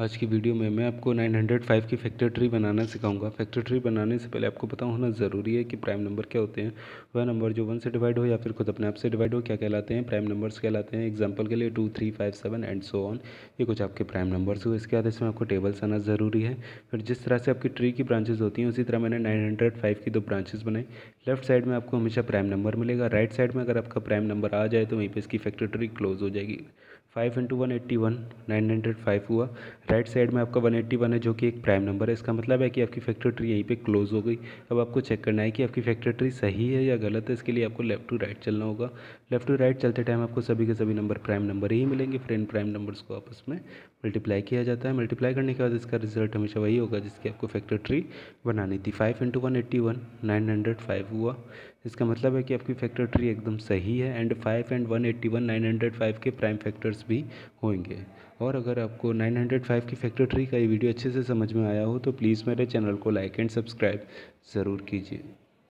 आज की वीडियो में मैं आपको 905 की फैक्टर ट्री बनाना सिखाऊंगा फैक्टर ट्री बनाने से पहले आपको पता होना ज़रूरी है कि प्राइम नंबर क्या होते हैं वह नंबर जो वन से डिवाइड हो या फिर खुद अपने आप से डिवाइड हो क्या कहलाते हैं प्राइम नंबर्स कहलाते हैं एग्जांपल के लिए two three five seven and so on ये कुछ आपके प्राइम नंबर्स हुए इसके बाद इसमें आपको टेबल्स आना ज़रूरी है फिर जिस तरह से आपकी ट्री की ब्रांचेज होती हैं उसी तरह मैंने नाइन की दो ब्रांचेज बनाई लेफ्ट साइड में आपको हमेशा प्राइम नंबर मिलेगा राइट साइड में अगर आपका प्राइम नंबर आ जाए तो वहीं पर इसकी फैक्टर ट्री क्लोज हो जाएगी five into one eighty one nine hundred five हुआ राइट साइड में आपका वन एट्टी वन है जो कि एक प्राइम नंबर है इसका मतलब है कि आपकी फैक्टर ट्री यहीं पे क्लोज हो गई अब आपको चेक करना है कि आपकी फैक्टर ट्री सही है या गलत है इसके लिए आपको लेफ्ट टू राइट चलना होगा लेफ्ट टू राइट चलते टाइम आपको सभी के सभी नंबर प्राइम नंबर ही मिलेंगे फिर इन प्राइम नंबर्स को आपस में मल्टीप्लाई किया जाता है मल्टीप्लाई करने के बाद इसका रिजल्ट हमेशा वही होगा जिसकी आपको फैक्टर ट्री बनानी थी five into one eighty one nine hundred five हुआ इसका मतलब है कि आपकी फैक्टर ट्री एकदम सही है and five and one eighty one nine hundred five के प्राइम फैक्टर्स भी होंगे और अगर आपको नाइन हंड्रेड फाइव की फैक्टर ट्री का ये वीडियो अच्छे से समझ में आया हो तो प्लीज़ मेरे चैनल को लाइक एंड सब्सक्राइब ज़रूर कीजिए